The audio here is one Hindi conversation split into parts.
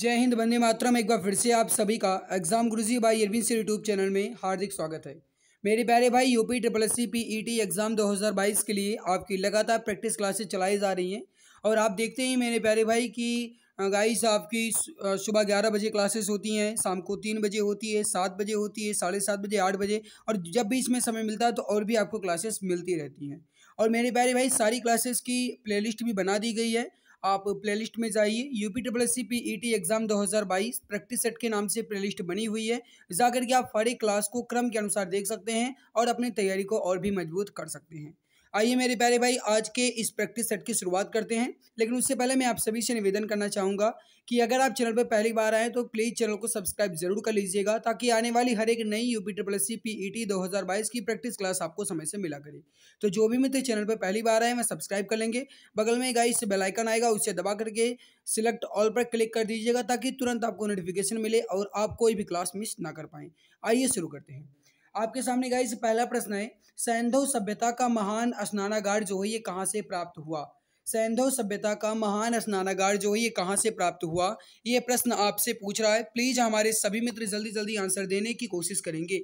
जय हिंद बंदे मातरम एक बार फिर से आप सभी का एग्जाम गुरुजी by Arvind Singh YouTube channel में हार्दिक स्वागत है मेरे प्यारे भाई UP triple S C P E T exam 2022 के लिए आपकी लगातार प्रैक्टिस क्लासेस चलाई जा रही हैं और आप देखते ही मेरे प्यारे भाई कि गाइस आपकी सुबह ग्यारह बजे क्लासेस होती हैं शाम को तीन बजे होती है सात बजे होती है साढ़े सात बजे आठ बजे और जब भी इसमें समय मिलता है तो और भी आपको क्लासेस मिलती रहती हैं और मेरे प्यारे भाई सारी क्लासेस की प्लेलिस्ट भी बना दी गई है आप प्लेलिस्ट में जाइए U P W C P E T exam 2022 practice set के नाम से प्लेलिस्ट बनी हुई है जाकर के आप हर एक क्लास को क्रम के अनुसार देख सकते हैं और अपनी तैयारी को और भी मजबूत कर सकते हैं आइए मेरे प्यारे भाई आज के इस प्रैक्टिस सेट की शुरुआत करते हैं लेकिन उससे पहले मैं आप सभी से निवेदन करना चाहूँगा कि अगर आप चैनल पर पहली बार आएँ तो प्लीज़ चैनल को सब्सक्राइब जरूर कर लीजिएगा ताकि आने वाली हर एक नई U P triple C P E T दो हज़ार बाईस की प्रैक्टिस क्लास आपको समय से मिला करे तो जो भी मित्र चैनल पर पहली बार आए वह सब्सक्राइब कर लेंगे बगल में गाइस बेलाइकन आएगा उसे दबा करके सिलेक्ट ऑल पर क्लिक कर दीजिएगा ताकि तुरंत आपको नोटिफिकेशन मिले और आप कोई भी क्लास मिस ना कर पाएँ आइए शुरू करते हैं आपके सामने गाइस पहला प्रश्न है सैंधव सभ्यता का महान स्नानागार जो है ये कहाँ से प्राप्त हुआ सैंधव सभ्यता का महान स्नानागार जो है ये कहाँ से प्राप्त हुआ ये प्रश्न आपसे पूछ रहा है प्लीज़ हमारे सभी मित्र जल्दी जल्दी आंसर देने की कोशिश करेंगे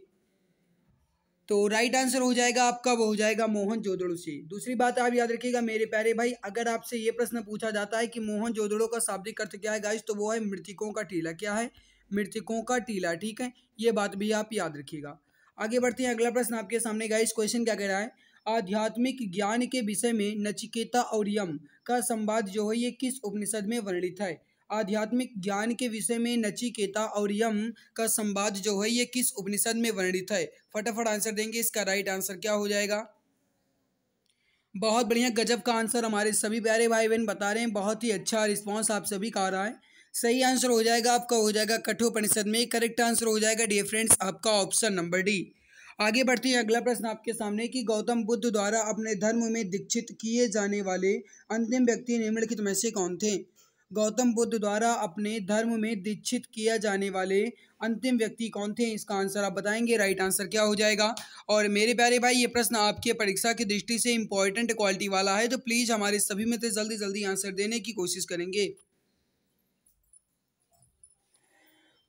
तो राइट आंसर हो जाएगा आपका वो हो जाएगा मोहन जोदड़ो से दूसरी बात आप याद रखिएगा मेरे प्यारे भाई अगर आपसे ये प्रश्न पूछा जाता है कि मोहन जोदड़ो का शाब्दिक अर्थ क्या है गाइस तो वो है मृतिकों का टीला क्या है मृतिकों का टीला ठीक है ये बात भी आप याद रखिएगा आगे बढ़ते हैं अगला प्रश्न आपके सामने गाइस क्वेश्चन क्या कह रहा है आध्यात्मिक ज्ञान के विषय में नचिकेता और यम का संवाद जो है ये किस उपनिषद में वर्णित है आध्यात्मिक ज्ञान के विषय में नचिकेता और यम का संवाद जो है ये किस उपनिषद में वर्णित है फटाफट आंसर देंगे इसका राइट आंसर क्या हो जाएगा बहुत बढ़िया गजब का आंसर हमारे सभी प्यारे भाई बहन बता रहे हैं बहुत ही अच्छा रिस्पॉन्स आप सभी का आ रहा है सही आंसर हो जाएगा आपका हो जाएगा कठोपनिषद में करेक्ट आंसर हो जाएगा डी फ्रेंड्स आपका ऑप्शन नंबर डी आगे बढ़ते हैं अगला प्रश्न आपके सामने कि गौतम बुद्ध द्वारा अपने धर्म में दीक्षित किए जाने वाले अंतिम व्यक्ति निम्नलिखित में से कौन थे गौतम बुद्ध द्वारा अपने धर्म में दीक्षित किया जाने वाले अंतिम व्यक्ति कौन थे इसका आंसर आप बताएंगे राइट आंसर क्या हो जाएगा और मेरे प्यारे भाई ये प्रश्न आपके परीक्षा की दृष्टि से इंपॉर्टेंट क्वालिटी वाला है तो प्लीज़ हमारे सभी में से जल्दी जल्दी आंसर देने की कोशिश करेंगे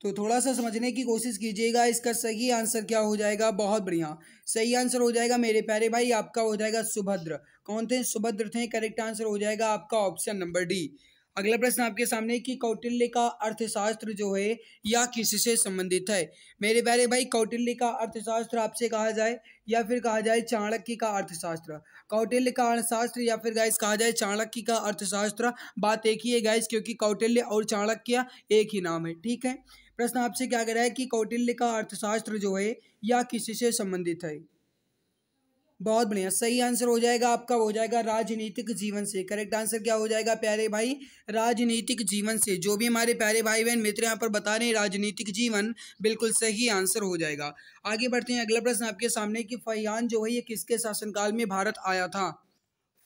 तो थोड़ा सा समझने की कोशिश कीजिएगा इसका सही आंसर क्या हो जाएगा बहुत बढ़िया सही आंसर हो जाएगा मेरे प्यारे भाई आपका हो जाएगा सुभद्र कौन थे सुभद्र थे करेक्ट आंसर हो जाएगा आपका ऑप्शन नंबर डी अगला प्रश्न आपके सामने कि कौटिल्य का अर्थशास्त्र जो है या किससे संबंधित है मेरे प्यारे भाई कौटिल्य का अर्थशास्त्र आपसे कहा जाए या फिर कहा जाए चाणक्य का अर्थशास्त्र कौटिल्य का अर्थशास्त्र या फिर गाइस कहा जाए चाणक्य का अर्थशास्त्र बात एक ही है गाइस क्योंकि कौटिल्य और चाणक्य एक ही नाम है ठीक है प्रश्न आपसे क्या कह रहा है कि कौटिल्य का अर्थशास्त्र जो है या किसी से संबंधित है बहुत बढ़िया सही आंसर हो जाएगा आपका हो जाएगा राजनीतिक जीवन से करेक्ट आंसर क्या हो जाएगा प्यारे भाई राजनीतिक जीवन से जो भी हमारे प्यारे भाई बहन मित्र यहाँ पर बता रहे हैं राजनीतिक जीवन बिल्कुल सही आंसर हो जाएगा आगे बढ़ते हैं अगला प्रश्न आपके सामने कि फयान जो है ये किसके शासनकाल में भारत आया था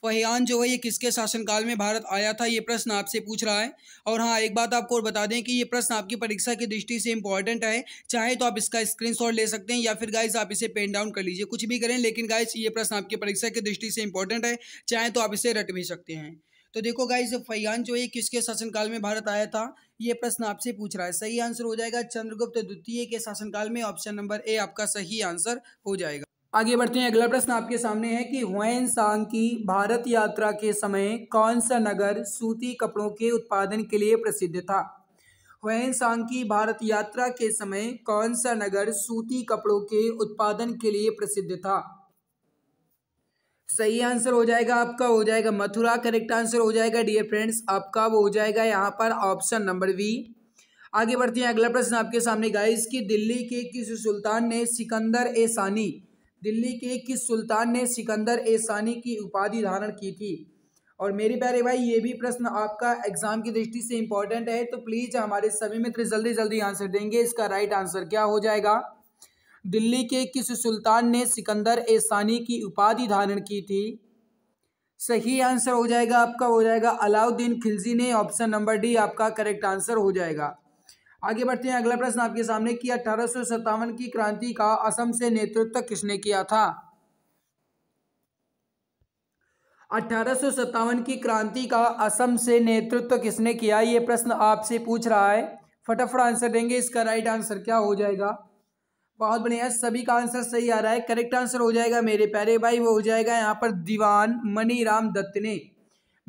फहयान जो है ये किसके शासनकाल में भारत आया था ये प्रश्न आपसे पूछ रहा है और हाँ एक बात आपको और बता दें कि ये प्रश्न आपकी परीक्षा की दृष्टि से इंपॉर्टेंट है चाहे तो आप इसका स्क्रीनशॉट ले सकते हैं या फिर गाइज आप इसे पेन डाउन कर लीजिए कुछ भी करें लेकिन गाइज ये प्रश्न आपकी परीक्षा की दृष्टि से इंपॉर्टेंट है चाहे तो आप इसे रट भी सकते हैं तो देखो गाइज फैयान जो है किसके शासनकाल में भारत आया था ये प्रश्न आपसे पूछ रहा है सही आंसर हो जाएगा चंद्रगुप्त द्वितीय के शासनकाल में ऑप्शन नंबर ए आपका सही आंसर हो जाएगा आगे बढ़ते हैं अगला प्रश्न आपके सामने है कि वैन सांग की भारत यात्रा के समय कौन सा नगर सूती कपड़ों के उत्पादन के लिए प्रसिद्ध था वैन सांग की भारत यात्रा के समय कौन सा नगर सूती कपड़ों के उत्पादन के लिए प्रसिद्ध था सही आंसर हो जाएगा आपका हो जाएगा मथुरा करेक्ट आंसर हो जाएगा डियर फ्रेंड्स आपका वो हो जाएगा यहाँ पर ऑप्शन नंबर वी आगे बढ़ते हैं अगला प्रश्न आपके सामने गाइस कि दिल्ली के किस सुल्तान ने सिकंदर ए सानी दिल्ली के किस सुल्तान ने सिकंदर ए सानी की उपाधि धारण की थी और मेरे प्यारे भाई ये भी प्रश्न आपका एग्जाम की दृष्टि से इंपॉर्टेंट है तो प्लीज हमारे सभी मित्र जल्दी जल्दी आंसर देंगे इसका राइट आंसर क्या हो जाएगा दिल्ली के किस सुल्तान ने सिकंदर ए सानी की उपाधि धारण की थी सही आंसर हो जाएगा आपका हो जाएगा अलाउद्दीन खिलजी ने ऑप्शन नंबर डी आपका करेक्ट आंसर हो जाएगा आगे बढ़ते हैं अगला प्रश्न आपके सामने कि अठारह की क्रांति का असम से नेतृत्व किसने किया था अठारह की क्रांति का असम से नेतृत्व किसने किया ये प्रश्न आपसे पूछ रहा है फटाफट आंसर देंगे इसका राइट आंसर क्या हो जाएगा बहुत बढ़िया सभी का आंसर सही आ रहा है करेक्ट आंसर हो जाएगा मेरे प्यारे भाई वो हो जाएगा यहाँ पर दीवान मणिराम दत्त ने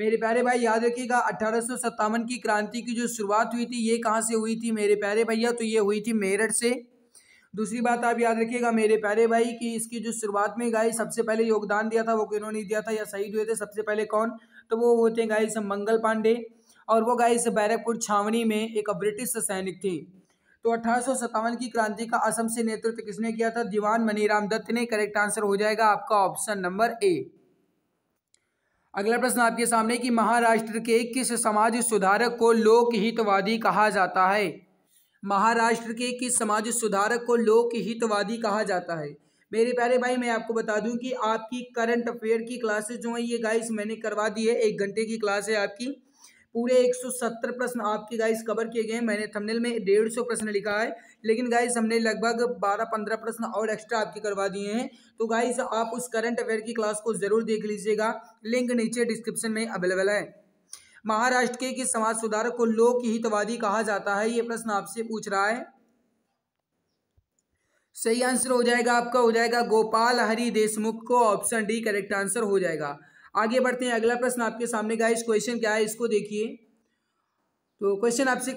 मेरे प्यारे भाई याद रखिएगा अठारह की क्रांति की जो शुरुआत हुई थी ये कहाँ से हुई थी मेरे प्यारे भैया तो ये हुई थी मेरठ से दूसरी बात आप याद रखिएगा मेरे प्यारे भाई कि इसकी जो शुरुआत में गाय सबसे पहले योगदान दिया था वो किन्होंने दिया था या शहीद हुए थे सबसे पहले कौन तो वो होते हैं गाय से मंगल पांडे और वो गाय से बैरकपुर छावनी में एक ब्रिटिश सैनिक थे तो अठारह की क्रांति का असम से नेतृत्व किसने किया था दीवान मनीराम दत्त ने करेक्ट आंसर हो जाएगा आपका ऑप्शन नंबर ए अगला प्रश्न आपके सामने कि महाराष्ट्र के किस समाज सुधारक को लोकहितवादी कहा जाता है महाराष्ट्र के किस समाज सुधारक को लोकहितवादी कहा जाता है मेरे प्यारे भाई मैं आपको बता दूं कि आपकी करंट अफेयर की क्लासेस जो हैं ये गाइस मैंने करवा दी है एक घंटे की क्लास है आपकी पूरे 170 प्रश्न आपके गाइस कवर किए गए हैं मैंने थंबनेल में डेढ़ सौ प्रश्न लिखा है लेकिन गाइस हमने लगभग बारह पंद्रह प्रश्न और एक्स्ट्रा आपके करवा दिए हैं तो गाइस आप उस करंट अफेयर की क्लास को जरूर देख लीजिएगा लिंक नीचे डिस्क्रिप्शन में अवेलेबल है महाराष्ट्र के किस समाज सुधारक को लोक हितवादी कहा जाता है ये प्रश्न आपसे पूछ रहा है सही आंसर हो जाएगा आपका हो जाएगा गोपाल हरि देशमुख को ऑप्शन डी करेक्ट आंसर हो जाएगा आगे बढ़ते हैं अगला प्रश्न आपके सामने गाइस क्वेश्चन क्या है इसको देखिए तो क्वेश्चन आपसे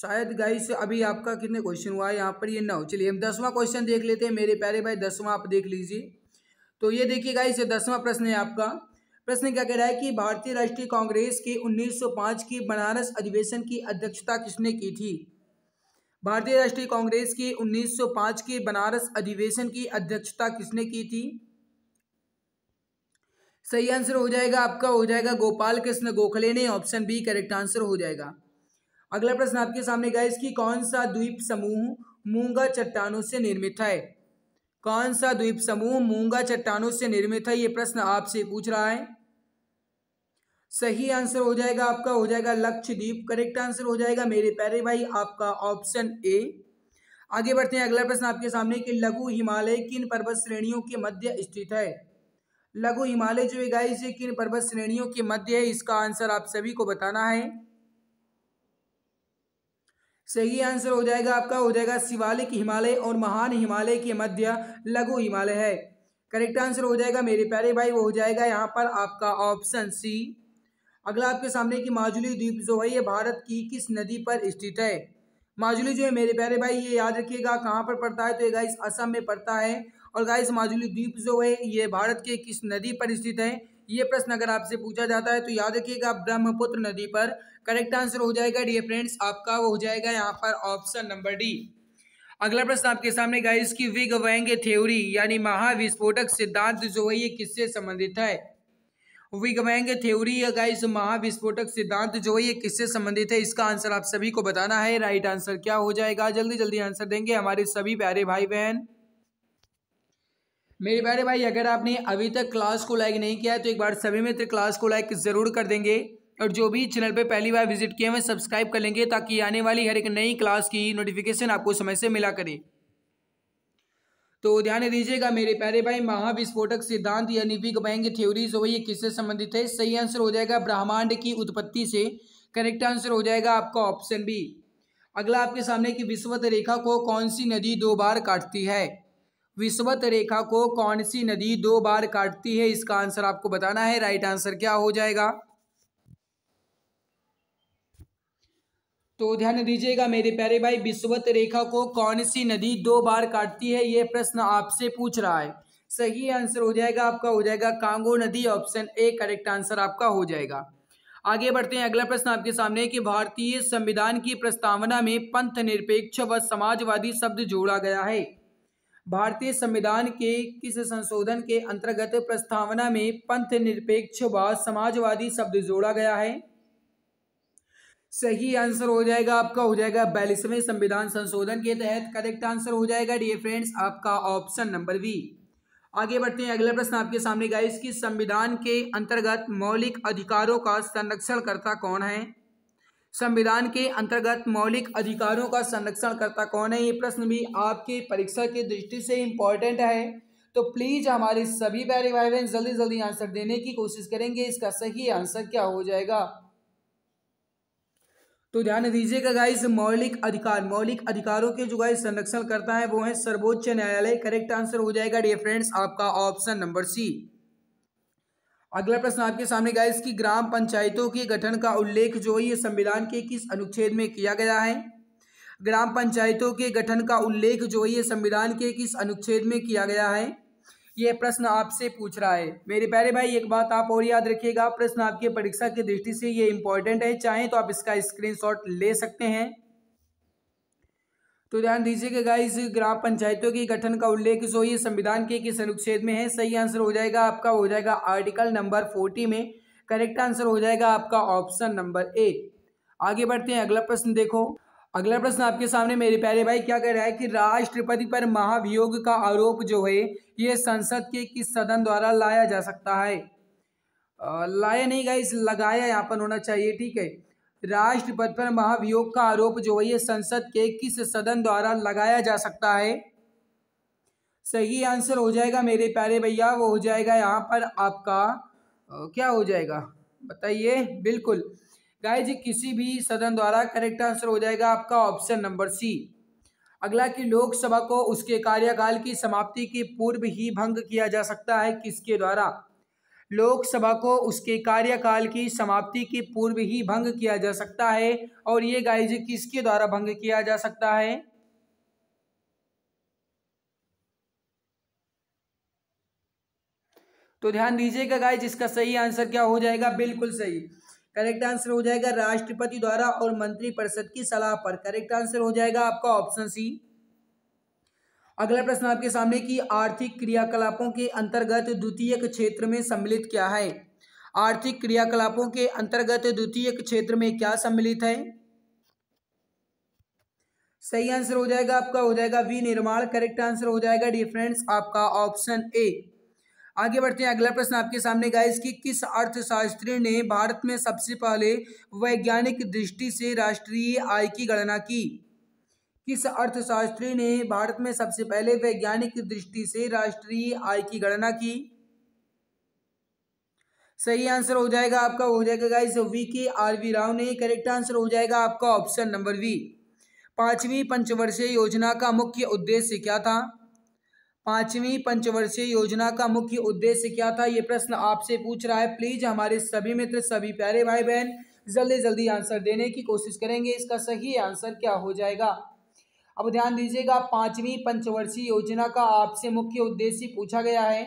शायद गाइस अभी आपका कितने क्वेश्चन हुआ है यहाँ पर ये नौ चलिए हम दसवां क्वेश्चन देख लेते हैं मेरे प्यारे भाई दसवां आप देख लीजिए तो ये देखिए गाइस दसवां प्रश्न है आपका प्रश्न क्या कह रहा है कि भारतीय राष्ट्रीय कांग्रेस के 1905 की बनारस अधिवेशन की अध्यक्षता किसने की थी भारतीय राष्ट्रीय कांग्रेस के 1905 के बनारस अधिवेशन की अध्यक्षता किसने की थी सही आंसर हो जाएगा आपका हो जाएगा गोपाल कृष्ण गोखले ने ऑप्शन बी करेक्ट आंसर हो जाएगा अगला प्रश्न आपके सामने गया इसकी कौन सा द्वीप समूह मूंगा चट्टानों से निर्मित है कौन सा द्वीप समूह मूंगा चट्टानों से निर्मित है ये प्रश्न आपसे पूछ रहा है सही आंसर हो जाएगा आपका हो जाएगा लक्षद्वीप करेक्ट आंसर हो जाएगा मेरे प्यारे भाई आपका ऑप्शन ए आगे बढ़ते हैं अगला प्रश्न आपके सामने कि लघु हिमालय किन पर्वत श्रेणियों के मध्य स्थित है लघु हिमालय जो है गाइस ये किन पर्वत श्रेणियों के मध्य है इसका आंसर आप सभी को बताना है सही आंसर हो जाएगा आपका हो जाएगा शिवालिक हिमालय और महान हिमालय के मध्य लघु हिमालय है करेक्ट आंसर हो जाएगा मेरे प्यारे भाई वो हो जाएगा यहाँ पर आपका ऑप्शन सी अगला आपके सामने की माजुली द्वीप जो है ये भारत की किस नदी पर स्थित है माजुली जो है मेरे प्यारे भाई ये याद रखिएगा कहाँ पर पड़ता है तो ये गाइस असम में पड़ता है और गाइस माजुली द्वीप जो है ये भारत के किस नदी पर स्थित है ये प्रश्न अगर आपसे पूछा जाता है तो याद रखिएगा ब्रह्मपुत्र नदी पर करेक्ट आंसर हो जाएगा डी फ्रेंड्स आपका वो हो जाएगा यहाँ पर ऑप्शन नंबर डी अगला प्रश्न आपके सामने गाइस की विग वैंग थ्योरी यानी महाविस्फोटक सिद्धांत जो है ये किससे संबंधित है विग वैंग थ्योरी या गाइस महाविस्फोटक सिद्धांत जो है ये किससे संबंधित है इसका आंसर आप सभी को बताना है राइट आंसर क्या हो जाएगा जल्दी जल्दी आंसर देंगे हमारे सभी प्यारे भाई बहन मेरे प्यारे भाई अगर आपने अभी तक क्लास को लाइक नहीं किया है तो एक बार सभी मित्र क्लास को लाइक ज़रूर कर देंगे और जो भी चैनल पे पहली बार विजिट किए हैं सब्सक्राइब कर लेंगे ताकि आने वाली हर एक नई क्लास की नोटिफिकेशन आपको समय से मिला करे तो ध्यान दीजिएगा मेरे प्यारे भाई महाविस्फोटक सिद्धांत यानी बिग बैंग थ्योरीज हो ये किससे संबंधित है सही आंसर हो जाएगा ब्रह्मांड की उत्पत्ति से करेक्ट आंसर हो जाएगा आपका ऑप्शन बी अगला आपके सामने की विश्वत रेखा को कौन सी नदी दो बार काटती है विश्वत रेखा को कौन सी नदी दो बार काटती है इसका आंसर आपको बताना है राइट आंसर क्या हो जाएगा तो ध्यान दीजिएगा मेरे प्यारे भाई विश्वत रेखा को कौन सी नदी दो बार काटती है यह प्रश्न आपसे पूछ रहा है सही आंसर हो जाएगा आपका हो जाएगा कांगो नदी ऑप्शन ए करेक्ट आंसर आपका हो जाएगा आगे बढ़ते हैं अगला प्रश्न आपके सामने कि भारतीय संविधान की प्रस्तावना में पंथ निरपेक्ष व समाजवादी शब्द जोड़ा गया है भारतीय संविधान के किस संशोधन के अंतर्गत प्रस्तावना में पंथ निरपेक्ष व समाजवादी शब्द जोड़ा गया है सही आंसर हो जाएगा आपका हो जाएगा बयालीसवें संविधान संशोधन के तहत करेक्ट आंसर हो जाएगा डी फ्रेंड्स आपका ऑप्शन नंबर बी आगे बढ़ते हैं अगला प्रश्न आपके सामने गाइस कि संविधान के अंतर्गत मौलिक अधिकारों का संरक्षण करता कौन है संविधान के अंतर्गत मौलिक अधिकारों का संरक्षण करता कौन है ये प्रश्न भी आपकी परीक्षा की दृष्टि से इम्पॉर्टेंट है तो प्लीज़ हमारे सभी प्यारे भाई बहन जल्दी जल्दी आंसर देने की कोशिश करेंगे इसका सही आंसर क्या हो जाएगा तो ध्यान दीजिएगा गाइस मौलिक अधिकार मौलिक अधिकारों के जो गाइस संरक्षण करता है वो है सर्वोच्च न्यायालय करेक्ट आंसर हो जाएगा डियर फ्रेंड्स आपका ऑप्शन नंबर सी अगला प्रश्न आपके सामने गया इसकी ग्राम पंचायतों के गठन का उल्लेख जो है ये संविधान के किस अनुच्छेद में किया गया है ग्राम पंचायतों के गठन का उल्लेख जो है ये संविधान के किस अनुच्छेद में किया गया है ये प्रश्न आपसे पूछ रहा है मेरे प्यारे भाई एक बात आप और याद रखिएगा प्रश्न आपके परीक्षा की दृष्टि से ये इंपॉर्टेंट है चाहें तो आप इसका स्क्रीनशॉट ले सकते हैं तो ध्यान दीजिएगा गाइस ग्राम पंचायतों के गठन का उल्लेख जो ये संविधान के किस अनुच्छेद में है सही आंसर हो जाएगा आपका हो जाएगा आर्टिकल नंबर फोर्टी में करेक्ट आंसर हो जाएगा आपका ऑप्शन नंबर ए आगे बढ़ते हैं अगला प्रश्न देखो अगला प्रश्न आपके सामने मेरे प्यारे भाई क्या कह रहा है कि राष्ट्रपति पर महाभियोग का आरोप जो है ये संसद के किस सदन द्वारा लाया जा सकता है आ, लाया नहीं गाइस लगाया यहाँ पर होना चाहिए ठीक है राष्ट्रपति पर महाभियोग का आरोप जो है संसद के किस सदन द्वारा लगाया जा सकता है सही आंसर हो जाएगा मेरे प्यारे भैया वो हो जाएगा यहाँ पर आपका क्या हो जाएगा बताइए बिल्कुल गाय जी किसी भी सदन द्वारा करेक्ट आंसर हो जाएगा आपका ऑप्शन नंबर सी अगला कि लोकसभा को उसके कार्यकाल की समाप्ति के पूर्व ही भंग किया जा सकता है किसके द्वारा लोकसभा को उसके कार्यकाल की समाप्ति के पूर्व ही भंग किया जा सकता है और ये गाइज किसके द्वारा भंग किया जा सकता है तो ध्यान दीजिएगा गाइज इसका सही आंसर क्या हो जाएगा बिल्कुल सही करेक्ट आंसर हो जाएगा राष्ट्रपति द्वारा और मंत्रिपरिषद की सलाह पर करेक्ट आंसर हो जाएगा आपका ऑप्शन सी अगला प्रश्न आपके सामने की आर्थिक क्रियाकलापों के अंतर्गत द्वितीय क्षेत्र में सम्मिलित क्या है आर्थिक क्रियाकलापों के अंतर्गत द्वितीय क्षेत्र में क्या सम्मिलित है सही आंसर हो जाएगा आपका हो जाएगा विनिर्माण करेक्ट आंसर हो जाएगा डिफरेंस आपका ऑप्शन ए आगे बढ़ते हैं अगला प्रश्न आपके सामने गाइस कि किस अर्थशास्त्री ने भारत में सबसे पहले वैज्ञानिक दृष्टि से राष्ट्रीय आय की गणना की किस अर्थशास्त्री ने भारत में सबसे पहले वैज्ञानिक दृष्टि से राष्ट्रीय आय की गणना की सही आंसर हो जाएगा आपका हो जाएगा guys V K R V Rao ने करेक्ट आंसर हो जाएगा आपका ऑप्शन नंबर वी पांचवी पंचवर्षीय योजना का मुख्य उद्देश्य क्या था पांचवी पंचवर्षीय योजना का मुख्य उद्देश्य क्या था ये प्रश्न आपसे पूछ रहा है प्लीज हमारे सभी मित्र सभी प्यारे भाई बहन जल्दी जल्दी आंसर देने की कोशिश करेंगे इसका सही आंसर क्या हो जाएगा अब ध्यान दीजिएगा पांचवी पंचवर्षीय योजना का आपसे मुख्य उद्देश्य पूछा गया है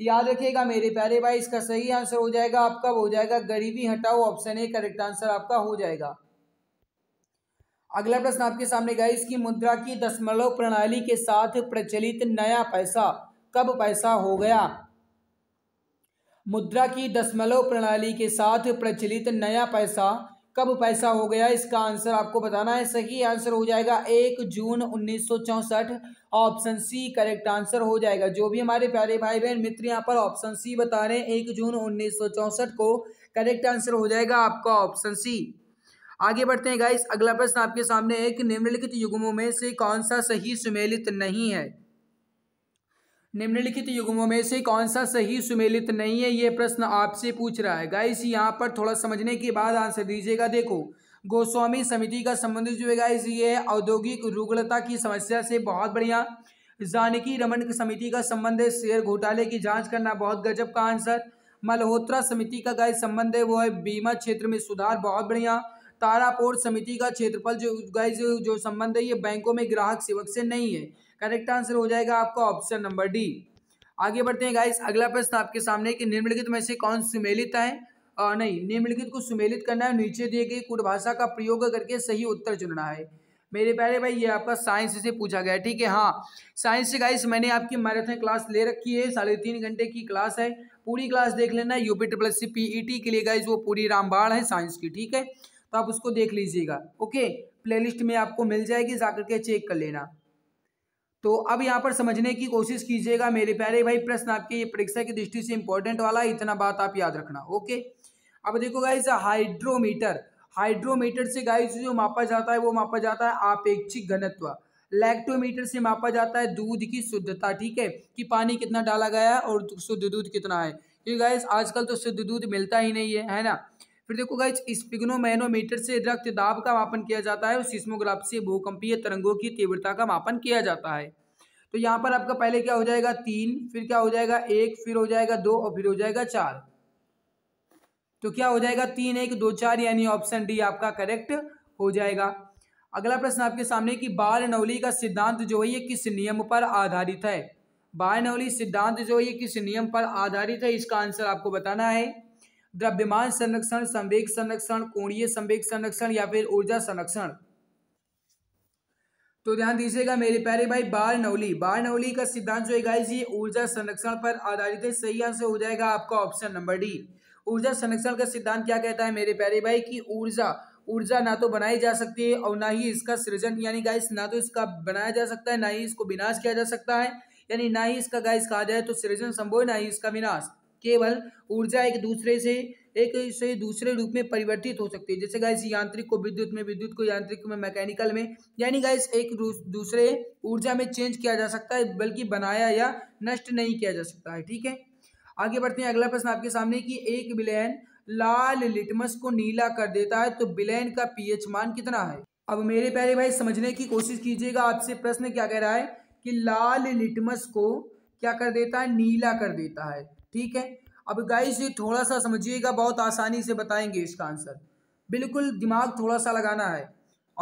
याद रखिएगा मेरे प्यारे भाई इसका सही आंसर हो जाएगा आपका हो जाएगा गरीबी हटाओ ऑप्शन ए करेक्ट आंसर आपका हो जाएगा अगला प्रश्न आपके सामने गाइस की मुद्रा की दशमलव प्रणाली के साथ प्रचलित नया पैसा कब पैसा हो गया मुद्रा की दशमलव प्रणाली के साथ प्रचलित नया पैसा कब पैसा हो गया इसका आंसर आपको बताना है सही आंसर हो जाएगा एक जून उन्नीस ऑप्शन सी करेक्ट आंसर हो जाएगा जो भी हमारे प्यारे भाई बहन मित्र यहाँ पर ऑप्शन सी बता रहे हैं एक जून उन्नीस को करेक्ट आंसर हो जाएगा आपका ऑप्शन सी आगे बढ़ते हैं गाइस अगला प्रश्न आपके सामने है कि निम्नलिखित युगमों में से कौन सा सही सुमेलित नहीं है निम्नलिखित युग्मों में से कौन सा सही सुमेलित नहीं है ये प्रश्न आपसे पूछ रहा है गाइस यहाँ पर थोड़ा समझने के बाद आंसर दीजिएगा देखो गोस्वामी समिति का संबंध जो है गाइस ये औद्योगिक रुग्णता की समस्या से बहुत बढ़िया जानकी रमन समिति का संबंध है शेयर घोटाले की जांच करना बहुत गजब का आंसर मल्होत्रा समिति का गाइस संबंध है वो है बीमा क्षेत्र में सुधार बहुत बढ़िया तारापोर समिति का क्षेत्रफल जो गाइज जो संबंध है ये बैंकों में ग्राहक सेवक से नहीं है करेक्ट आंसर हो जाएगा आपका ऑप्शन नंबर डी आगे बढ़ते हैं गाइस अगला प्रश्न आपके सामने कि निम्नलिखित में से कौन सुमेलित है आ, नहीं निम्नलिखित को सुमेलित करना है नीचे दिए गए कुट भाषा का प्रयोग करके सही उत्तर चुनना है मेरे प्यारे भाई ये आपका साइंस से पूछा गया ठीक है हाँ साइंस से गाइस मैंने आपकी मैराथन क्लास ले रखी है साढ़े तीन घंटे की क्लास है पूरी क्लास देख लेना यूपी ट्रिपल सी पी के लिए गाइस वो पूरी रामबाण है साइंस की ठीक है तो आप उसको देख लीजिएगा ओके प्लेलिस्ट में आपको मिल जाएगी जाकर के चेक कर लेना तो अब यहाँ पर समझने की कोशिश कीजिएगा मेरे प्यारे भाई प्रश्न आपके ये परीक्षा की दृष्टि से इंपॉर्टेंट वाला इतना बात आप याद रखना ओके अब देखो गाइज हाइड्रोमीटर हाइड्रोमीटर से गाइज जो मापा जाता है वो मापा जाता है आपेक्षिक घनत्व लैक्टोमीटर से मापा जाता है दूध की शुद्धता ठीक है कि पानी कितना डाला गया है और शुद्ध दूध कितना है क्योंकि गाइज आजकल तो शुद्ध दूध मिलता ही नहीं है है ना फिर देखो गाइज स्पिग्नोमैनोमीटर से रक्त दाब का मापन किया जाता है और सिस्मोग्राफ से भूकंपीय तरंगों की तीव्रता का मापन किया जाता है तो यहाँ पर आपका पहले क्या हो जाएगा तीन फिर क्या हो जाएगा एक फिर हो जाएगा दो और फिर हो जाएगा चार तो क्या हो जाएगा तीन एक दो चार यानी ऑप्शन डी आपका करेक्ट हो जाएगा अगला प्रश्न आपके सामने कि नवली का सिद्धांत जो है ये किस नियम पर आधारित है बाल नवली सिद्धांत जो है ये किस नियम पर आधारित है इसका आंसर आपको बताना है द्रव्यमान संरक्षण संवेग संरक्षण कोणीय संवेग संरक्षण या फिर ऊर्जा संरक्षण तो ध्यान दीजिएगा मेरे प्यारे भाई बाल नवली का सिद्धांत जो है ऊर्जा संरक्षण पर आधारित है सही आंसर हो जाएगा आपका ऑप्शन नंबर डी ऊर्जा संरक्षण का सिद्धांत क्या कहता है मेरे प्यारे भाई की ऊर्जा ऊर्जा ना तो बनाई जा सकती है और ना ही इसका सृजन यानी गाइस ना तो इसका बनाया जा सकता है ना ही इसको विनाश किया जा सकता है यानी ना ही इसका गाइस कहा जाए तो सृजन संभव ना ही इसका विनाश केवल ऊर्जा एक दूसरे से एक से दूसरे रूप में परिवर्तित हो सकती है जैसे गाइस यांत्रिक को विद्युत में विद्युत को यांत्रिक में मैकेनिकल में यानी गाइस एक दूसरे ऊर्जा में चेंज किया जा सकता है बल्कि बनाया या नष्ट नहीं किया जा सकता है ठीक है आगे बढ़ते हैं अगला प्रश्न आपके सामने कि एक विलयन लाल लिटमस को नीला कर देता है तो विलयन का पीएच मान कितना है अब मेरे प्यारे भाई समझने की कोशिश कीजिएगा आपसे प्रश्न क्या कह रहा है कि लाल लिटमस को क्या कर देता है नीला कर देता है ठीक है अब गाइस ये थोड़ा सा समझिएगा बहुत आसानी से बताएंगे इसका आंसर बिल्कुल दिमाग थोड़ा सा लगाना है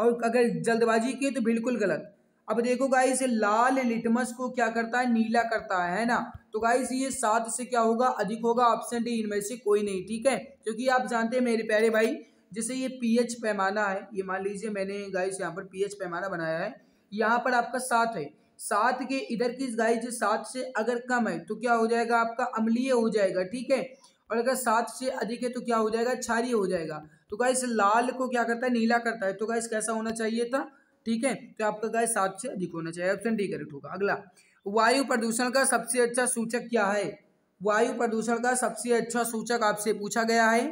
और अगर जल्दबाजी की तो बिल्कुल गलत अब देखो गाइस लाल लिटमस को क्या करता है नीला करता है है ना तो गाइस ये सात से क्या होगा अधिक होगा ऑप्शन डी इनमें से कोई नहीं ठीक है क्योंकि आप जानते हैं मेरे प्यारे भाई जैसे ये पीएच पैमाना है ये मान लीजिए मैंने गाइस यहाँ पर पीएच पैमाना बनाया है यहाँ पर आपका सात है सात के इधर की गाय जो सात से अगर कम है तो क्या हो जाएगा आपका अम्लीय हो जाएगा ठीक है और अगर सात से अधिक है तो क्या हो जाएगा छारी हो जाएगा तो इस लाल को क्या करता है नीला करता है तो गाय कैसा होना चाहिए था ठीक है तो आपका गाय सात से अधिक होना चाहिए ऑप्शन डी करेक्ट होगा अगला वायु प्रदूषण का सबसे अच्छा सूचक क्या है वायु प्रदूषण का सबसे अच्छा सूचक आपसे पूछा गया है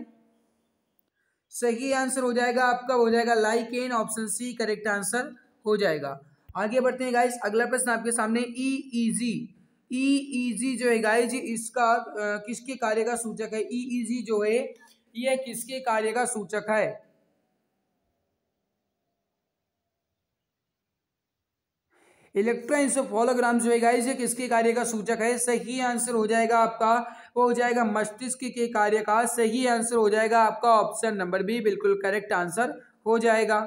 सही आंसर हो जाएगा आपका हो जाएगा lichen option C correct answer हो जाएगा आगे बढ़ते हैं गाइस अगला प्रश्न आपके सामने ई जी ई जी जो है गाइज इसका किसके कार्य का सूचक है ई e ईजी e जो है यह किसके कार्य का सूचक है इलेक्ट्रोइंसोफोलोग्राम जो है गाइज ये किसके कार्य का सूचक है सही आंसर हो जाएगा आपका वो हो जाएगा मस्तिष्क के कार्य का सही आंसर हो जाएगा आपका ऑप्शन नंबर बी बिल्कुल करेक्ट आंसर हो जाएगा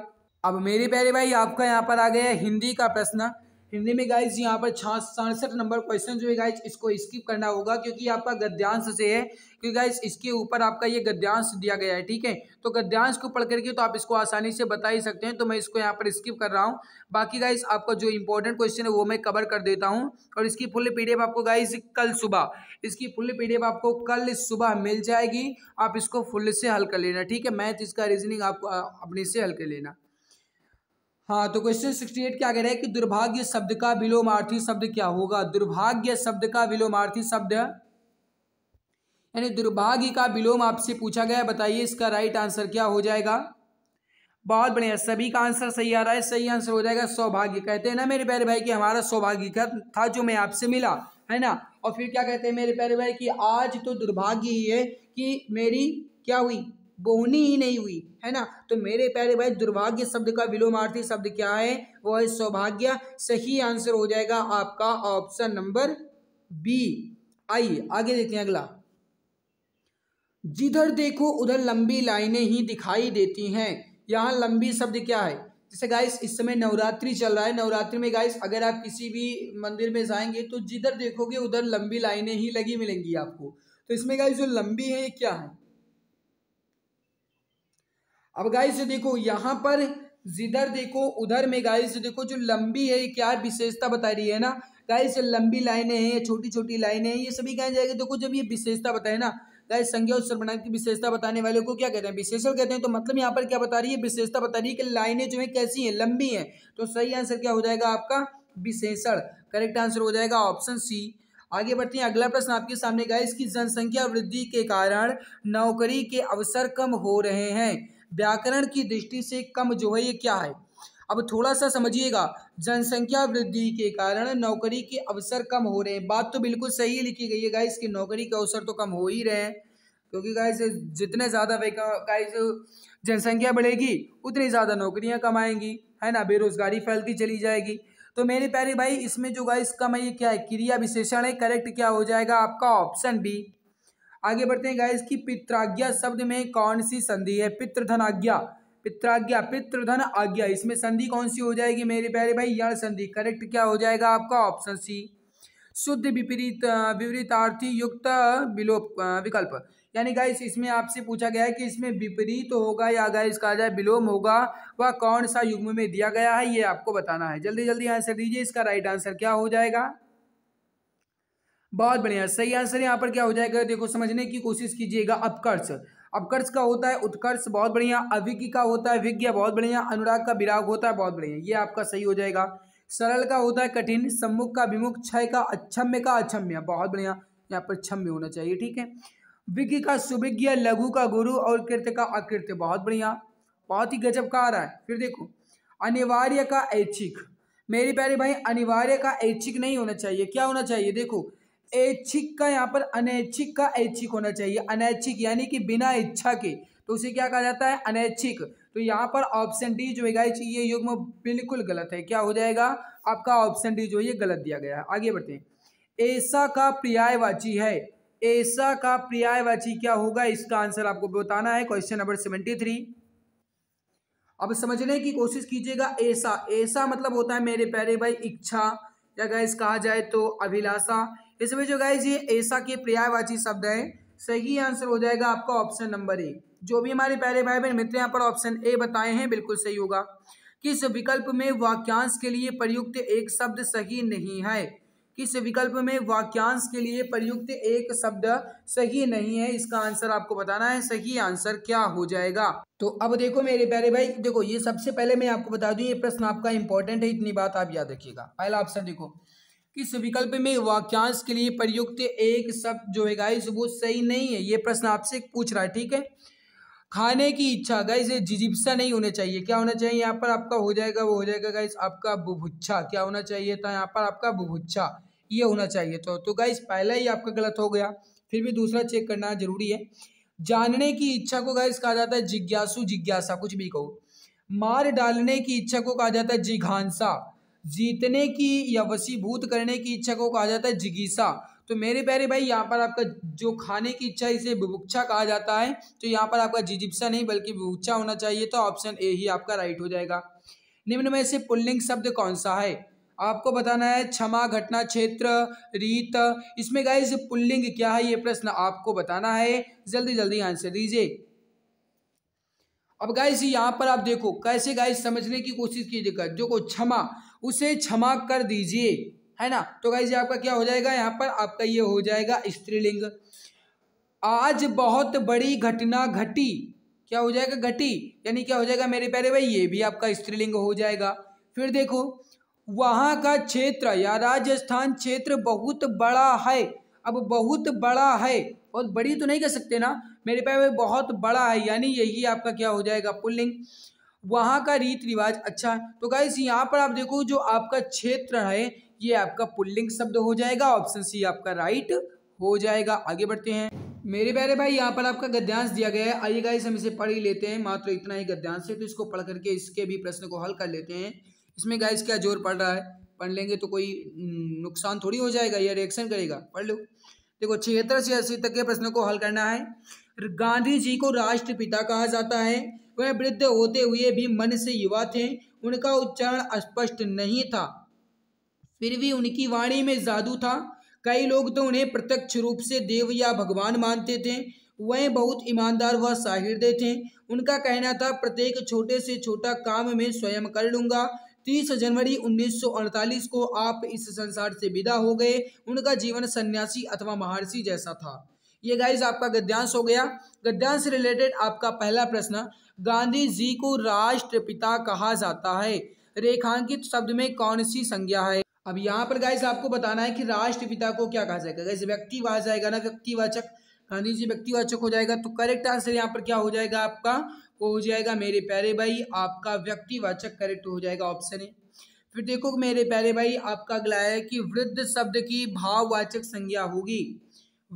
अब मेरे प्यारे भाई आपका यहाँ पर आ गया हिंदी का प्रश्न हिंदी में गाइज यहाँ पर सड़सठ नंबर क्वेश्चन जो है गाइज इसको स्किप करना होगा क्योंकि आपका गद्यांश से है क्योंकि गाइज इसके ऊपर आपका ये गद्यांश दिया गया है ठीक है तो गद्यांश को पढ़ करके तो आप इसको आसानी से बता ही सकते हैं तो मैं इसको यहाँ पर स्किप कर रहा हूँ बाकी गाइज आपका जो इंपॉर्टेंट क्वेश्चन है वो मैं कवर कर देता हूँ और इसकी फुल पी आपको गाइज कल सुबह इसकी फुल पी आपको कल सुबह मिल जाएगी आप इसको फुल से हल कर लेना ठीक है मैथ इसका रीजनिंग आपको अपने से हल कर लेना हाँ तो क्वेश्चन सिक्सटी एट क्या कह रहा है कि दुर्भाग्य शब्द का विलोमार्थी शब्द क्या होगा दुर्भाग्य शब्द का विलोमार्थी शब्द यानी दुर्भाग्य का विलोम आपसे पूछा गया बताइए इसका राइट आंसर क्या हो जाएगा बहुत बढ़िया सभी का आंसर सही आ रहा है सही आंसर हो जाएगा सौभाग्य कहते हैं ना मेरे प्यारे भाई कि हमारा सौभाग्य का था जो मैं आपसे मिला है ना और फिर क्या कहते हैं मेरे प्यारे भाई कि आज तो दुर्भाग्य ही है कि मेरी क्या हुई बोहनी ही नहीं हुई है ना तो मेरे प्यारे भाई दुर्भाग्य शब्द का विलोमार्थी शब्द क्या है वह है सौभाग्य सही आंसर हो जाएगा आपका ऑप्शन नंबर बी आइए आगे देखते हैं अगला जिधर देखो उधर लंबी लाइनें ही दिखाई देती हैं यहाँ लंबी शब्द क्या है जैसे गाइस इस समय नवरात्रि चल रहा है नवरात्रि में गाइस अगर आप किसी भी मंदिर में जाएंगे तो जिधर देखोगे उधर लंबी लाइनें ही लगी मिलेंगी आपको तो इसमें गाइस जो लंबी है ये क्या है अब गाइस जो देखो यहाँ पर जिधर देखो उधर में गाइस देखो जो लंबी है ये क्या विशेषता बता रही है ना गाइस लंबी लाइनें हैं छोटी छोटी लाइनें हैं ये सभी कहा जाएगा देखो जब ये विशेषता बताए ना गाइस संज्ञा और सर्वनाम की विशेषता बताने वाले को क्या कहते हैं विशेषण कहते हैं तो मतलब यहाँ पर क्या बता रही है विशेषता बता रही है कि लाइने जो है कैसी हैं लंबी है तो सही आंसर क्या हो जाएगा आपका विशेषण करेक्ट आंसर हो जाएगा ऑप्शन सी आगे बढ़ते हैं अगला प्रश्न आपके सामने गाइस की जनसंख्या वृद्धि के कारण नौकरी के अवसर कम हो रहे हैं व्याकरण की दृष्टि से कम जो है ये क्या है अब थोड़ा सा समझिएगा जनसंख्या वृद्धि के कारण नौकरी के अवसर कम हो रहे हैं बात तो बिल्कुल सही लिखी गई है गाइस कि नौकरी के अवसर तो कम हो ही रहे हैं क्योंकि गाइस जितने ज़्यादा गाइस जनसंख्या बढ़ेगी उतनी ज़्यादा नौकरियां कमाएंगी है ना बेरोजगारी फैलती चली जाएगी तो मेरे प्यारे भाई इसमें जो गाइस कम है ये क्या है क्रिया विशेषण है करेक्ट क्या हो जाएगा आपका ऑप्शन बी आगे बढ़ते हैं गाइस की पित्राज्ञा शब्द में कौन सी संधि है पितृधन आज्ञा पित्राज्ञा पितृधन आज्ञा इसमें संधि कौन सी हो जाएगी मेरे प्यारे भाई यण संधि करेक्ट क्या हो जाएगा आपका ऑप्शन सी शुद्ध विपरीत विपरीतार्थी युक्त विलोप विकल्प यानी गाइस इसमें आपसे पूछा गया है कि इसमें विपरीत तो होगा या गाइस कहा जाए विलोम होगा वह कौन सा युग्म में दिया गया है ये आपको बताना है जल्दी जल्दी आंसर दीजिए इसका राइट आंसर क्या हो जाएगा बहुत बढ़िया सही आंसर यहाँ पर क्या हो जाएगा देखो समझने की कोशिश कीजिएगा अपकर्ष अपकर्ष का होता है उत्कर्ष बहुत बढ़िया अभिज्ञ का होता है विज्ञ बहुत बढ़िया अनुराग का विराग होता है बहुत बढ़िया ये आपका सही हो जाएगा सरल का होता है कठिन सम्मुख का विमुख क्षय का अक्षम्य का अक्षम्य बहुत बढ़िया यहाँ पर क्षम्य होना चाहिए ठीक है विज्ञ का सुविज्ञ लघु का गुरु और कृत्य का अकृत्य बहुत बढ़िया बहुत ही गजब का आ रहा है फिर देखो अनिवार्य का ऐच्छिक मेरे प्यारे भाई अनिवार्य का ऐच्छिक नहीं होना चाहिए क्या होना चाहिए देखो ऐच्छिक का यहाँ पर अनैच्छिक का ऐच्छिक होना चाहिए अनैच्छिक यानी कि बिना इच्छा के तो उसे क्या कहा जाता है अनैच्छिक तो यहाँ पर ऑप्शन डी जो है ये युग्म बिल्कुल गलत है क्या हो जाएगा आपका ऑप्शन डी जो है ये गलत दिया गया है आगे बढ़ते हैं ऐसा का पर्यायवाची है ऐसा का पर्यायवाची क्या होगा इसका आंसर आपको बताना है क्वेश्चन नंबर सेवेंटी थ्री अब समझने की कोशिश कीजिएगा ऐसा ऐसा मतलब होता है मेरे प्यारे भाई इच्छा या गैस कहा जाए तो अभिलाषा इसमें जो गाइज ये ऐसा के पर्यायवाची शब्द है सही आंसर हो जाएगा आपका ऑप्शन नंबर ए जो भी हमारे पहले भाई बहन मित्र यहाँ पर ऑप्शन ए बताए हैं बिल्कुल सही होगा किस विकल्प में वाक्यांश के लिए प्रयुक्त एक शब्द सही नहीं है किस विकल्प में वाक्यांश के लिए प्रयुक्त एक शब्द सही नहीं है इसका आंसर आपको बताना है सही आंसर क्या हो जाएगा तो अब देखो मेरे प्यारे भाई देखो ये सबसे पहले मैं आपको बता दूं ये प्रश्न आपका इंपॉर्टेंट है इतनी बात आप याद रखिएगा पहला ऑप्शन देखो किस विकल्प में वाक्यांश के लिए प्रयुक्त एक शब्द जो है गाइस वो सही नहीं है ये प्रश्न आपसे पूछ रहा है ठीक है खाने की इच्छा गाइस ये जिजिप्सा नहीं होना चाहिए क्या होना चाहिए यहाँ पर आपका हो जाएगा वो हो जाएगा गाइस आपका बुभुच्छा क्या होना चाहिए था यहाँ पर आपका बुभुच्छा ये होना चाहिए तो, तो गाइस पहला ही आपका गलत हो गया फिर भी दूसरा चेक करना जरूरी है जानने की इच्छा को गाइस कहा जाता है जिज्ञासु जिज्ञासा कुछ भी कहो मार डालने की इच्छा को कहा जाता है जिघांसा जीतने की या वसीभूत करने की इच्छा को कहा जाता है जिगीसा तो मेरे प्यारे भाई यहाँ पर आपका जो खाने की इच्छा इसे बुभुक्षा कहा जाता है तो यहाँ पर आपका जिजिप्सा नहीं बल्कि बुभुक्षा होना चाहिए तो ऑप्शन ए ही आपका राइट हो जाएगा निम्न में से पुल्लिंग शब्द कौन सा है आपको बताना है क्षमा घटना क्षेत्र रीत इसमें गाइज पुल्लिंग क्या है ये प्रश्न आपको बताना है जल्दी जल्दी आंसर दीजिए अब गाइस यहाँ पर आप देखो कैसे गाइस समझने की कोशिश कीजिएगा जो को क्षमा उसे क्षमा कर दीजिए है ना तो गाइज ये आपका क्या हो जाएगा यहाँ पर आपका ये हो जाएगा स्त्रीलिंग आज बहुत बड़ी घटना घटी क्या हो जाएगा घटी यानी क्या हो जाएगा मेरे प्यारे भाई ये भी आपका स्त्रीलिंग हो जाएगा फिर देखो वहाँ का क्षेत्र या राजस्थान क्षेत्र बहुत बड़ा है अब बहुत बड़ा है बहुत बड़ी तो नहीं कह सकते ना मेरे प्यारे भाई बहुत बड़ा है यानी यही आपका क्या हो जाएगा पुल्लिंग वहाँ का रीत रिवाज अच्छा है तो गाइस यहाँ पर आप देखो जो आपका क्षेत्र है ये आपका पुल्लिंग शब्द हो जाएगा ऑप्शन सी आपका राइट हो जाएगा आगे बढ़ते हैं मेरे प्यारे भाई यहाँ पर आपका गद्यांश दिया गया है आइए गाइस हम इसे पढ़ ही लेते हैं मात्र इतना ही गद्यांश है तो इसको पढ़ करके इसके भी प्रश्न को हल कर लेते हैं इसमें गाइस क्या जोर पड़ रहा है पढ़ लेंगे तो कोई हम्म, नुकसान थोड़ी हो जाएगा या रिएक्शन करेगा पढ़ लो देखो छिहत्तर से अस्सी तक के प्रश्नों को हल करना है गांधी जी को राष्ट्रपिता कहा जाता है वह वृद्ध होते हुए भी मन से युवा थे उनका उच्चारण स्पष्ट नहीं था फिर भी उनकी वाणी में जादू था कई लोग तो उन्हें प्रत्यक्ष रूप से देव या भगवान मानते थे वह बहुत ईमानदार व साहिरदे थे उनका कहना था प्रत्येक छोटे से छोटा काम में स्वयं कर लूंगा तीस जनवरी 1948 को आप इस संसार से विदा हो गए उनका जीवन सन्यासी अथवा महर्षि जैसा था ये गाइज आपका गद्यांश हो गया गद्यांश रिलेटेड आपका पहला प्रश्न गांधी जी को राष्ट्रपिता कहा जाता है रेखांकित शब्द में कौन सी संज्ञा है अब यहाँ पर गाइस आपको बताना है कि राष्ट्रपिता को क्या कहा जाएगा गाइस व्यक्तिवाच जाएगा ना व्यक्तिवाचक गांधी जी व्यक्तिवाचक हो जाएगा तो करेक्ट आंसर यहाँ पर क्या हो जाएगा आपका वो हो जाएगा मेरे प्यारे भाई आपका व्यक्तिवाचक करेक्ट हो जाएगा ऑप्शन ए फिर देखो मेरे प्यारे भाई आपका अगला है कि वृद्ध शब्द की भाववाचक संज्ञा होगी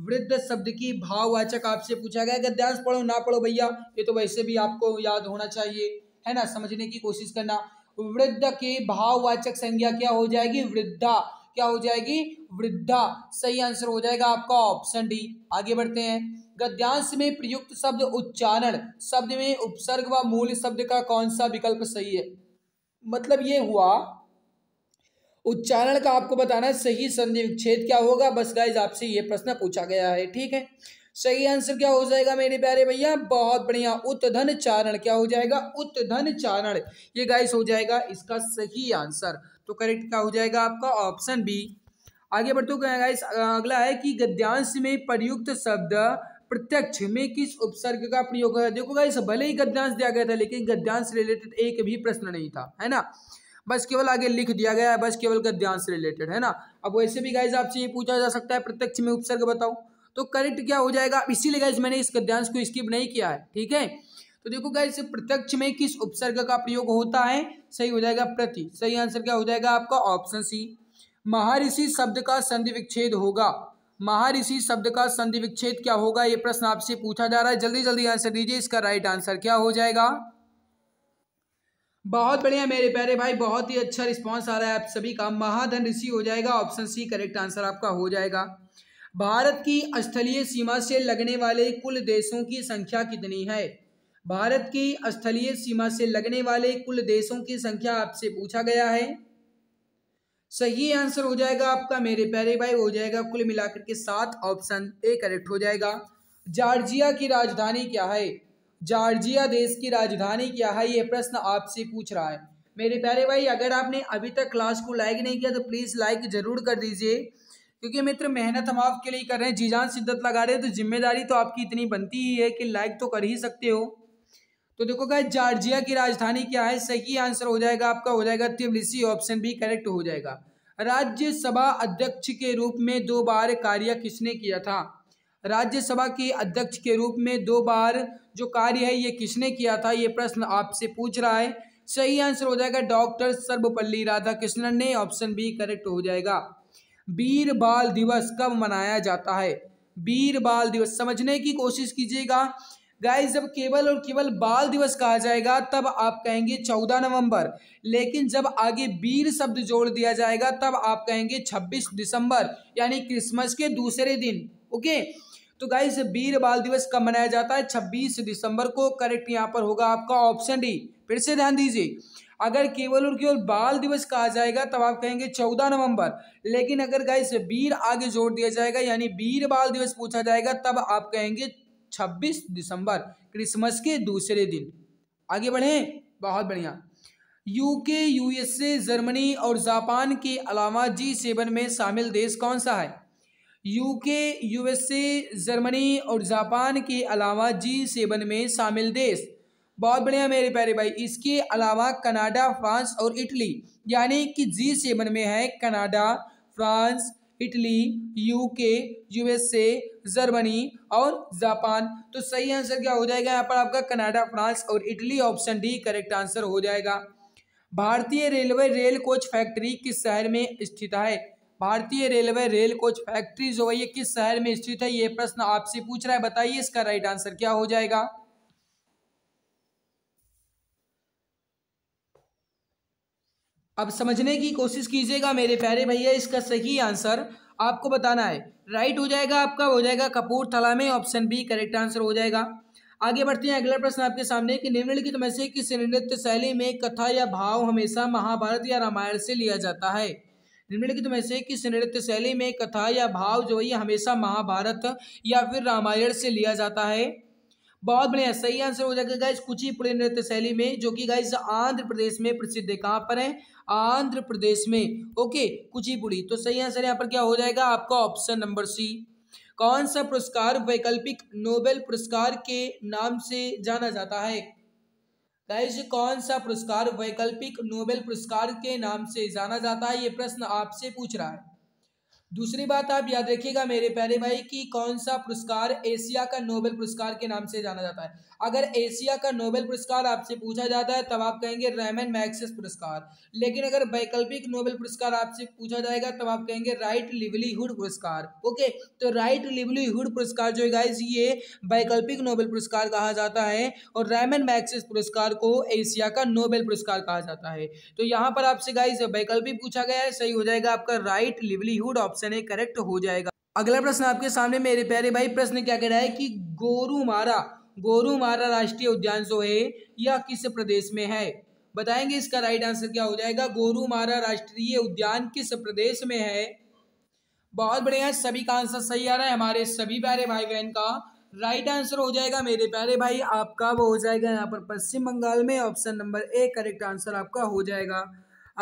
वृद्ध शब्द की भाववाचक आपसे पूछा गया गद्यांश पढ़ो ना पढ़ो भैया ये तो वैसे भी आपको याद होना चाहिए है ना समझने की कोशिश करना वृद्ध की भाववाचक संज्ञा क्या हो जाएगी वृद्धा क्या हो जाएगी वृद्धा सही आंसर हो जाएगा आपका ऑप्शन डी आगे बढ़ते हैं गद्यांश में प्रयुक्त शब्द उच्चारण शब्द में उपसर्ग व मूल शब्द का कौन सा विकल्प सही है मतलब ये हुआ उच्चारण का आपको बताना है सही संधि विच्छेद क्या होगा बस गाइज आपसे ये प्रश्न पूछा गया है ठीक है सही आंसर क्या हो जाएगा मेरे प्यारे भैया बहुत बढ़िया उत्तन चारण क्या हो जाएगा उत्तन चारण ये गाइस हो जाएगा इसका सही आंसर तो करेक्ट क्या हो जाएगा आपका ऑप्शन बी आगे बढ़ते हुए गाइस अगला है कि गद्यांश में प्रयुक्त शब्द प्रत्यक्ष में किस उपसर्ग का प्रयोग है देखो गाइस भले ही गद्यांश दिया गया था लेकिन गद्यांश रिलेटेड एक भी प्रश्न नहीं था है ना बस केवल आगे लिख दिया गया है बस केवल का ध्यान से रिलेटेड है ना अब वैसे भी गाइज आपसे ये पूछा जा सकता है प्रत्यक्ष में उपसर्ग बताओ तो करेक्ट क्या हो जाएगा इसीलिए गाइज मैंने इस गद्यांश को स्किप नहीं किया है ठीक है तो देखो गाइज प्रत्यक्ष में किस उपसर्ग का प्रयोग होता है सही हो जाएगा प्रति सही आंसर क्या हो जाएगा आपका ऑप्शन सी महारिषि शब्द का संधि विच्छेद होगा महारिषि शब्द का संधि विच्छेद क्या होगा ये प्रश्न आपसे पूछा जा रहा है जल्दी जल्दी आंसर दीजिए इसका राइट आंसर क्या हो जाएगा बहुत बढ़िया मेरे प्यारे भाई बहुत ही अच्छा रिस्पांस आ रहा है आप सभी का महाधन ऋषि हो जाएगा ऑप्शन सी करेक्ट आंसर आपका हो जाएगा भारत की स्थलीय सीमा से लगने वाले कुल देशों की संख्या कितनी है भारत की स्थलीय सीमा से लगने वाले कुल देशों की संख्या आपसे पूछा गया है सही आंसर हो जाएगा आपका मेरे प्यारे भाई हो जाएगा कुल मिलाकर के सात ऑप्शन ए करेक्ट हो जाएगा जॉर्जिया की राजधानी क्या है जॉर्जिया देश की राजधानी क्या है ये प्रश्न आपसे पूछ रहा है मेरे प्यारे भाई अगर आपने अभी तक क्लास को लाइक नहीं किया तो प्लीज़ लाइक ज़रूर कर दीजिए क्योंकि मित्र मेहनत हम आपके लिए कर रहे हैं जी जान शिद्दत लगा रहे हैं तो जिम्मेदारी तो आपकी इतनी बनती ही है कि लाइक तो कर ही सकते हो तो देखो क्या जॉर्जिया की राजधानी क्या है सही आंसर हो जाएगा आपका हो जाएगा तिबलिसी ऑप्शन भी करेक्ट हो जाएगा राज्यसभा अध्यक्ष के रूप में दो बार कार्य किसने किया था राज्यसभा के अध्यक्ष के रूप में दो बार जो कार्य है ये किसने किया था ये प्रश्न आपसे पूछ रहा है सही आंसर हो जाएगा डॉक्टर सर्वपल्ली राधाकृष्णन ने ऑप्शन बी करेक्ट हो जाएगा वीर बाल दिवस कब मनाया जाता है वीर बाल दिवस समझने की कोशिश कीजिएगा गाइस जब केवल और केवल बाल दिवस कहा जाएगा तब आप कहेंगे चौदह नवंबर लेकिन जब आगे वीर शब्द जोड़ दिया जाएगा तब आप कहेंगे छब्बीस दिसंबर यानी क्रिसमस के दूसरे दिन ओके तो गाइस वीर बाल दिवस कब मनाया जाता है 26 दिसंबर को करेक्ट यहाँ पर होगा आपका ऑप्शन डी फिर से ध्यान दीजिए अगर केवल और केवल बाल दिवस कहा जाएगा तब आप कहेंगे चौदह नवंबर लेकिन अगर गाइस वीर आगे जोड़ दिया जाएगा यानी वीर बाल दिवस पूछा जाएगा तब आप कहेंगे छब्बीस दिसंबर क्रिसमस के दूसरे दिन आगे बढ़ें बहुत बढ़िया यूके यूएसए जर्मनी और जापान के अलावा जी सेवन में शामिल देश कौन सा है यूके यूएसए जर्मनी और जापान के अलावा जी सेवन में शामिल देश बहुत बढ़िया मेरे प्यारे भाई इसके अलावा कनाडा फ्रांस और इटली यानी कि जी सेवन में है Canada France Italy UK USA Germany और जापान तो सही आंसर क्या हो जाएगा यहाँ पर आपका कनाडा फ्रांस और Italy option D correct answer हो जाएगा भारतीय रेलवे रेल कोच फैक्ट्री किस शहर में स्थित है भारतीय रेलवे रेल कोच फैक्ट्री जो है ये किस शहर में स्थित है ये प्रश्न आपसे पूछ रहा है बताइए इसका राइट आंसर क्या हो जाएगा अब समझने की कोशिश कीजिएगा मेरे प्यारे भैया इसका सही आंसर आपको बताना है राइट हो जाएगा आपका हो जाएगा कपूरथला में ऑप्शन बी करेक्ट आंसर हो जाएगा आगे बढ़ते हैं अगला प्रश्न आपके सामने कि निम्नलिखित में से किस नृत्य शैली में कथा या भाव हमेशा महाभारत या रामायण से लिया जाता है निम्नलिखित में से किस नृत्य शैली में कथा या भाव जो है हमेशा महाभारत या फिर रामायण से लिया जाता है बहुत बढ़िया सही आंसर हो जाएगा गाइस कुचिपुड़ी नृत्य शैली में जो कि गाइस आंध्र प्रदेश में प्रसिद्ध है कहाँ पर है आंध्र प्रदेश में ओके कुचिपुड़ी तो सही आंसर यहाँ पर क्या हो जाएगा आपका ऑप्शन नंबर सी कौन सा पुरस्कार वैकल्पिक नोबेल पुरस्कार के नाम से जाना जाता है गाइज कौन सा पुरस्कार वैकल्पिक नोबेल पुरस्कार के नाम से जाना जाता है ये प्रश्न आपसे पूछ रहा है दूसरी बात आप याद रखिएगा मेरे प्यारे भाई कि कौन सा पुरस्कार एशिया का नोबेल पुरस्कार के नाम से जाना जाता है अगर एशिया का नोबेल पुरस्कार आपसे पूछा जाता है तब आप कहेंगे रहमन मैक्सिस पुरस्कार लेकिन अगर वैकल्पिक नोबेल पुरस्कार आपसे पूछा जाएगा तब आप कहेंगे राइट लिवलीहुड पुरस्कार ओके तो राइट लिवलीहुड पुरस्कार जो है ये वैकल्पिक नोबेल पुरस्कार कहा जाता है और रैमन मैक्सिस पुरस्कार को एशिया का नोबेल पुरस्कार कहा जाता है तो यहाँ पर आपसे गाइज वैकल्पिक पूछा गया है सही हो जाएगा आपका राइट लिवलीहुड ऑप्शन है करेक्ट हो जाएगा अगला प्रश्न आपके सामने मेरे प्यारे भाई प्रश्न क्या कह रहा है कि गोरुमारा गोरुमारा राष्ट्रीय उद्यान जो है यह किस प्रदेश में है बताएंगे इसका राइट आंसर क्या हो जाएगा गोरुमारा राष्ट्रीय उद्यान किस प्रदेश में है बहुत बढ़िया सभी का आंसर सही आ रहा है हमारे सभी प्यारे भाई बहन का राइट आंसर हो जाएगा मेरे प्यारे भाई आपका वो हो जाएगा यहाँ पर पश्चिम बंगाल में option number A correct answer आपका हो जाएगा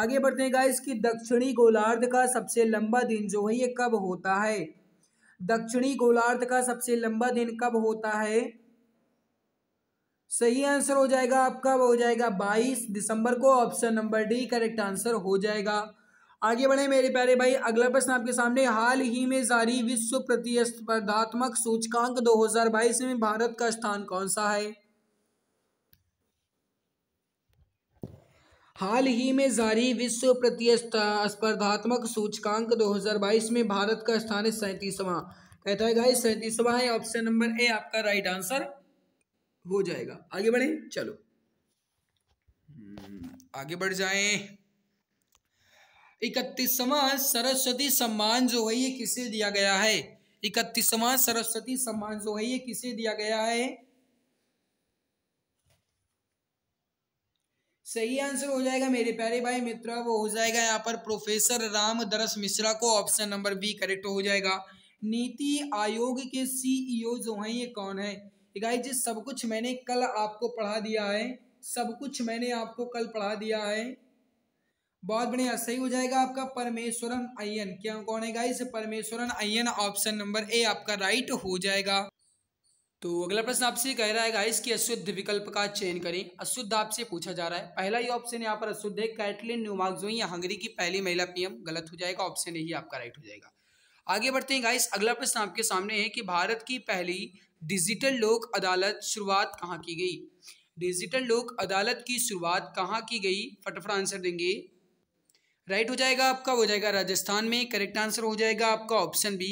आगे बढ़ते हैं गाइस कि दक्षिणी गोलार्ध का सबसे लंबा दिन जो है ये कब होता है दक्षिणी गोलार्ध का सबसे लंबा दिन कब होता है सही आंसर हो जाएगा आपका वो हो जाएगा बाईस दिसंबर को option number D correct answer हो जाएगा आगे बढ़े मेरे प्यारे भाई अगला प्रश्न आपके सामने हाल ही में जारी विश्व प्रतिस्पर्धात्मक सूचकांक 2022 में भारत का स्थान कौन सा है हाल ही में जारी विश्व प्रतिस्पर्धात्मक सूचकांक 2022 में भारत का स्थान है सैंतीसवां कहता है गाइस सैंतीसवां है ऑप्शन नंबर ए आपका राइट आंसर हो जाएगा आगे बढ़े चलो हम्म, आगे बढ़ जाए इकतीसवा सरस्वती सम्मान जो है ये किसे दिया गया है इकतीसवा सरस्वती सम्मान जो है ये किसे दिया गया है सही आंसर हो जाएगा मेरे प्यारे भाई मित्र वो हो जाएगा यहाँ पर प्रोफेसर राम दरस मिश्रा को ऑप्शन नंबर बी करेक्ट हो जाएगा नीति आयोग के सीईओ जो हैं ये कौन है गाइज सब कुछ मैंने कल आपको पढ़ा दिया है सब कुछ मैंने आपको कल पढ़ा दिया है बहुत बढ़िया सही हो जाएगा आपका परमेश्वरन अयन क्या कौन है गाइज परमेश्वरन अयन ऑप्शन नंबर ए आपका राइट हो जाएगा तो अगला प्रश्न आपसे कह रहा है गाइस कि अशुद्ध विकल्प का चयन करें अशुद्ध आपसे पूछा जा रहा है पहला ही ऑप्शन यहाँ पर अशुद्ध है कैटलिन या हंगरी की पहली महिला पीएम गलत हो जाएगा ऑप्शन ए ही आपका राइट हो जाएगा आगे बढ़ते हैं गाइस अगला प्रश्न आपके सामने है कि भारत की पहली डिजिटल लोक अदालत शुरुआत कहाँ की गई डिजिटल लोक अदालत की शुरुआत कहाँ की गई फटाफट आंसर देंगे राइट हो जाएगा आपका हो जाएगा राजस्थान में करेक्ट आंसर हो जाएगा आपका ऑप्शन बी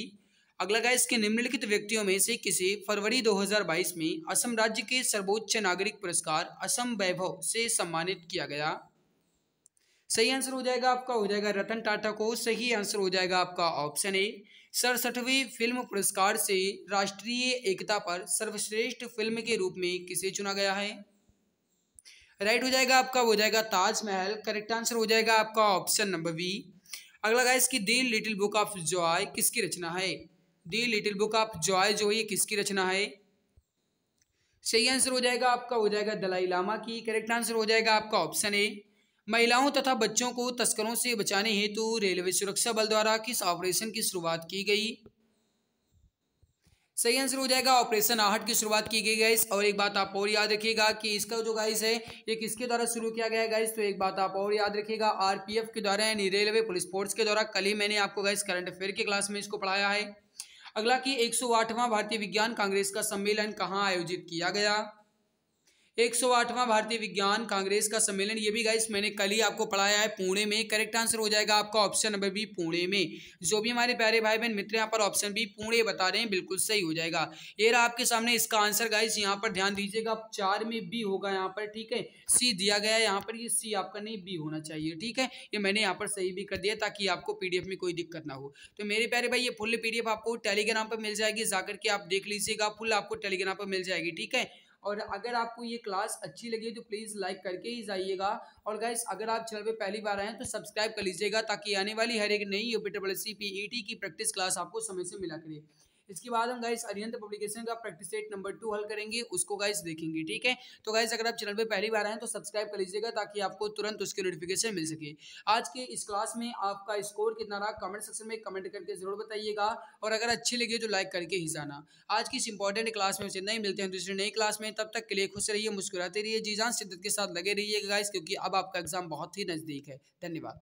अगला गाइस इसके निम्नलिखित व्यक्तियों में से किसे फरवरी 2022 में असम राज्य के सर्वोच्च नागरिक पुरस्कार असम वैभव से सम्मानित किया गया सही आंसर हो जाएगा आपका हो जाएगा रतन टाटा को सही आंसर हो जाएगा आपका ऑप्शन ए सड़सठवीं फिल्म पुरस्कार से राष्ट्रीय एकता पर सर्वश्रेष्ठ फिल्म के रूप में किसे चुना गया है राइट हो जाएगा आपका हो जाएगा ताजमहल करेक्ट आंसर हो जाएगा आपका ऑप्शन नंबर बी अगला गाइस इसकी The Little Book of Joy किसकी रचना है The Little Book of Joy जो है ये किसकी रचना है सही आंसर हो जाएगा आपका हो जाएगा दलाई लामा की करेक्ट आंसर हो जाएगा आपका ऑप्शन ए महिलाओं तथा बच्चों को तस्करों से बचाने हेतु रेलवे सुरक्षा बल द्वारा किस ऑपरेशन की शुरुआत की गई सही आंसर हो जाएगा ऑपरेशन आहट की शुरुआत की गई गाइस और एक बात आप और याद रखिएगा कि इसका जो गाइस है ये किसके द्वारा शुरू किया गया है गाइस तो एक बात आप और याद रखिएगा आरपीएफ के द्वारा यानी रेलवे पुलिस फोर्स के द्वारा कल ही मैंने आपको गाइस करंट अफेयर के क्लास में इसको पढ़ाया है अगला की एक भारतीय विज्ञान कांग्रेस का सम्मेलन कहाँ आयोजित किया गया एक सौ आठवां भारतीय विज्ञान कांग्रेस का सम्मेलन ये भी गाइस मैंने कल ही आपको पढ़ाया है पुणे में करेक्ट आंसर हो जाएगा आपका ऑप्शन नंबर बी पुणे में जो भी हमारे प्यारे भाई बहन मित्र यहाँ पर ऑप्शन बी पुणे बता रहे हैं बिल्कुल सही हो जाएगा ये रहा आपके सामने इसका आंसर गाइस यहाँ पर ध्यान दीजिएगा चार में बी होगा यहाँ पर ठीक है सी दिया गया है यहाँ पर ये सी आपका नहीं बी होना चाहिए ठीक है ये मैंने यहाँ पर सही भी कर दिया ताकि आपको पीडीएफ में कोई दिक्कत ना हो तो मेरे प्यारे भाई ये फुल पीडीएफ आपको टेलीग्राम पर मिल जाएगी जाकर के आप देख लीजिएगा फुल आपको टेलीग्राम पर मिल जाएगी ठीक है और अगर आपको ये क्लास अच्छी लगी तो प्लीज़ लाइक करके ही जाइएगा और गाइस अगर आप चैनल पे पहली बार आए हैं तो सब्सक्राइब कर लीजिएगा ताकि आने वाली हर एक नई U C P E T की प्रैक्टिस क्लास आपको समय से मिला करे इसके बाद हम गाइस अरियंत पब्लिकेशन का प्रैक्टिस सेट नंबर टू हल करेंगे उसको गाइस देखेंगे ठीक है तो गाइस अगर आप चैनल पर पहली बार आए तो सब्सक्राइब कर लीजिएगा ताकि आपको तुरंत उसके नोटिफिकेशन मिल सके आज के इस क्लास में आपका स्कोर कितना रहा कमेंट सेक्शन में कमेंट करके जरूर बताइएगा और अगर अच्छी लगी तो लाइक करके ही जाना आज की इस इंपॉर्टेंट क्लास में उसे नहीं मिलते हैं दूसरी नई क्लास में तब तक के लिए खुश रहिए मुस्कुराते रहिए जी जान शिद्दत के साथ लगे रहिएगा गाइस क्योंकि अब आपका एग्जाम बहुत ही नज़दीक है धन्यवाद